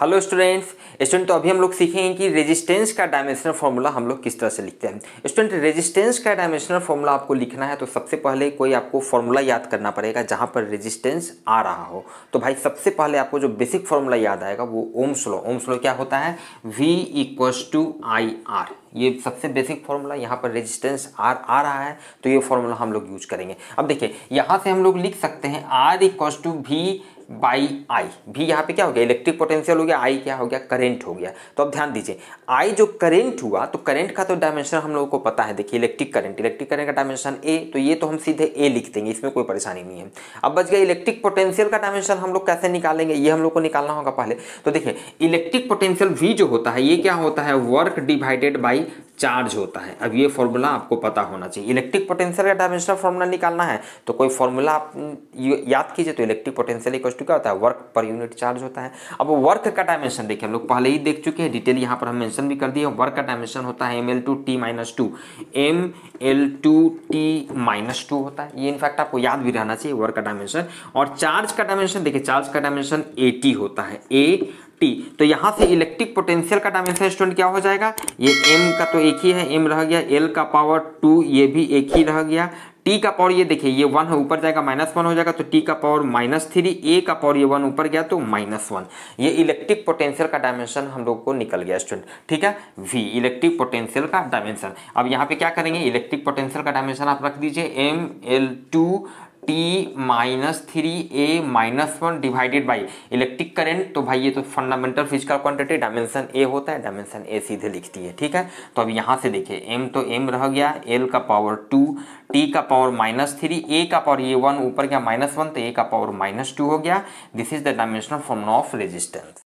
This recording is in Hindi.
हेलो स्टूडेंट्स स्टूडेंट तो अभी हम लोग सीखेंगे कि रेजिस्टेंस का डायमेंशनल फॉर्मूला हम लोग किस तरह से लिखते हैं स्टूडेंट रेजिस्टेंस का डायमेंशनल फॉर्मूला आपको लिखना है तो सबसे पहले कोई आपको फॉर्मूला याद करना पड़ेगा जहां पर रेजिस्टेंस आ रहा हो तो भाई सबसे पहले आपको जो बेसिक फॉर्मूला याद आएगा वो ओम स्लो ओम स्लो क्या होता है V equals to I R ये सबसे बेसिक फॉर्मूला यहाँ पर रेजिस्टेंस आर आ रहा है तो ये फॉर्मूला हम लोग यूज करेंगे अब देखिए यहाँ से हम लोग लिख सकते हैं R equals to V by I भी यहाँ पे क्या हो गया इलेक्ट्रिक पोटेंशियल हो गया आई क्या हो गया करेंट हो गया तो अब ध्यान दीजिए आई जो करेंट हुआ तो करेंट का तो डायमेंशन हम लोगों को पता है देखिए इलेक्ट्रिक करेंट इलेक्ट्रिक करेंट का डायमेंशन ए तो ये तो हम सीधे ए लिख देंगे इसमें कोई परेशानी नहीं है अब बच गया इलेक्ट्रिक पोटेंशियल का डायमेंशन हम लोग कैसे निकालेंगे ये हम लोग को निकालना होगा पहले तो देखिए इलेक्ट्रिक पोटेंशियल वी जो होता है ये क्या होता है वर्क डिवाइडेड बाई चार्ज होता है अब ये फॉर्मूला आपको पता होना चाहिए इलेक्ट्रिक पोटेंशियल का डायमेंशनल फॉर्मूला निकालना है तो कोई फॉर्मूला आप याद कीजिए तो इलेक्ट्रिक पोटेंशियल इक्वल टू क्या होता है वर्क पर यूनिट चार्ज होता है अब वर्क का डायमेंशन देखिए हम लोग पहले ही देख चुके हैं डिटेल यहाँ पर हम मैंशन भी कर दिए वर्क का डायमेंशन होता है M L two T minus two M L two T minus two होता है ये इनफैक्ट आपको याद भी रहना चाहिए वर्क का डायमेंशन और चार्ज का डायमेंशन देखिए चार्ज का डायमेंशन ए होता है ए टी तो यहाँ से इलेक्ट्रिक पोटेंशियल का डायमेंशन स्टूडेंट क्या हो जाएगा ये एम का तो एक ही है एम रह गया एल का पावर टू ये भी एक ही रह गया टी का पावर ये देखिए ये वन है ऊपर जाएगा माइनस वन हो जाएगा तो टी का पावर माइनस थ्री ए का पावर ये वन ऊपर गया तो माइनस वन ये इलेक्ट्रिक पोटेंशियल का डायमेंशन हम लोग को निकल गया स्टूडेंट ठीक है वी इलेक्ट्रिक पोटेंशियल का डायमेंशन अब यहाँ पे क्या करेंगे इलेक्ट्रिक पोटेंशियल का डायमेंशन आप रख दीजिए M L two T minus three A minus one divided by electric current तो भाई ये तो fundamental physical quantity dimension A होता है डायमेंशन ए सीधे लिखती है ठीक है तो अब यहाँ से देखिए एम तो एम रह गया एल का पावर टू टी का पावर माइनस थ्री ए का पावर ये वन ऊपर गया माइनस वन तो ए का पावर माइनस टू हो गया this is the dimensional form of resistance